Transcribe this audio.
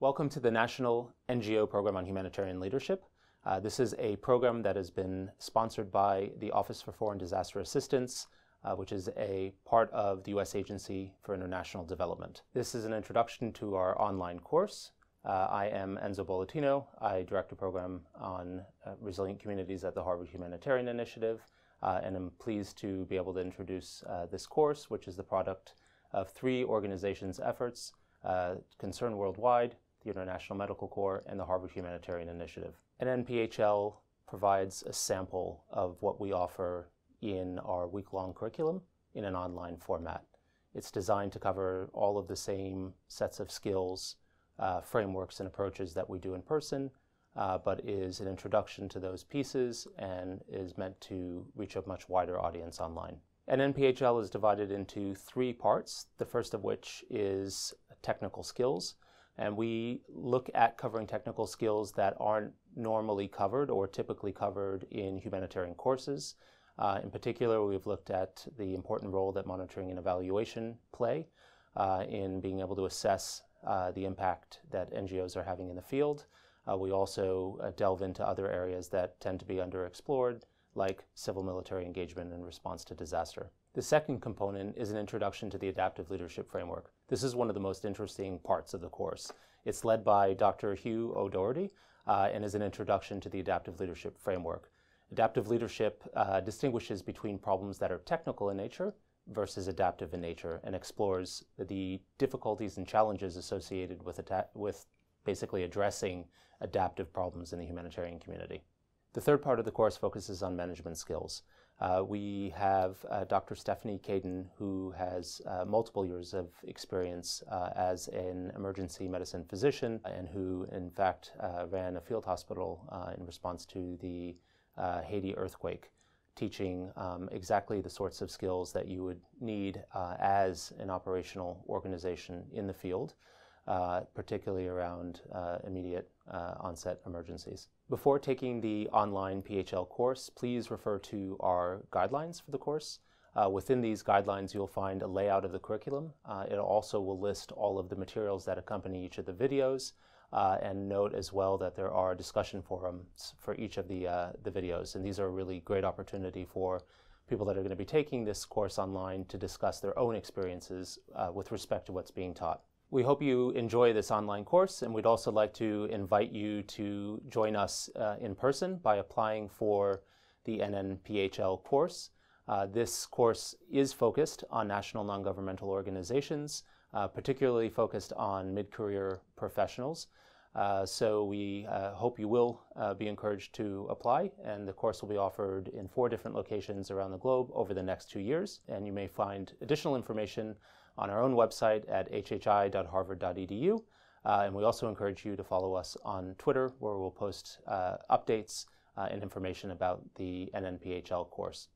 Welcome to the National NGO Program on Humanitarian Leadership. Uh, this is a program that has been sponsored by the Office for Foreign Disaster Assistance, uh, which is a part of the U.S. Agency for International Development. This is an introduction to our online course. Uh, I am Enzo Bolatino. I direct a program on uh, resilient communities at the Harvard Humanitarian Initiative, uh, and I'm pleased to be able to introduce uh, this course, which is the product of three organizations' efforts. Concern Worldwide, the International Medical Corps, and the Harvard Humanitarian Initiative. And NPHL provides a sample of what we offer in our week long curriculum in an online format. It's designed to cover all of the same sets of skills, uh, frameworks, and approaches that we do in person, uh, but is an introduction to those pieces and is meant to reach a much wider audience online. And NPHL is divided into three parts, the first of which is technical skills, and we look at covering technical skills that aren't normally covered or typically covered in humanitarian courses. Uh, in particular, we've looked at the important role that monitoring and evaluation play uh, in being able to assess uh, the impact that NGOs are having in the field. Uh, we also uh, delve into other areas that tend to be underexplored, like civil military engagement in response to disaster. The second component is an introduction to the adaptive leadership framework. This is one of the most interesting parts of the course. It's led by Dr. Hugh O'Doherty uh, and is an introduction to the adaptive leadership framework. Adaptive leadership uh, distinguishes between problems that are technical in nature versus adaptive in nature and explores the difficulties and challenges associated with, with basically addressing adaptive problems in the humanitarian community. The third part of the course focuses on management skills. Uh, we have uh, Dr. Stephanie Caden, who has uh, multiple years of experience uh, as an emergency medicine physician and who, in fact, uh, ran a field hospital uh, in response to the Haiti earthquake, teaching um, exactly the sorts of skills that you would need as an operational organization in the field uh, particularly around uh, immediate uh, onset emergencies. Before taking the online PHL course, please refer to our guidelines for the course. Uh, within these guidelines, you'll find a layout of the curriculum. Uh, it also will list all of the materials that accompany each of the videos, uh, and note as well that there are discussion forums for each of the, uh, the videos. And these are a really great opportunity for people that are going to be taking this course online to discuss their own experiences uh, with respect to what's being taught. We hope you enjoy this online course, and we'd also like to invite you to join us uh, in person by applying for the NNPHL course. Uh, this course is focused on national non-governmental organizations, uh, particularly focused on mid-career professionals. Uh, so we uh, hope you will uh, be encouraged to apply, and the course will be offered in four different locations around the globe over the next two years. And you may find additional information on our own website at hhi.harvard.edu. Uh, and we also encourage you to follow us on Twitter, where we'll post uh, updates uh, and information about the NNPHL course.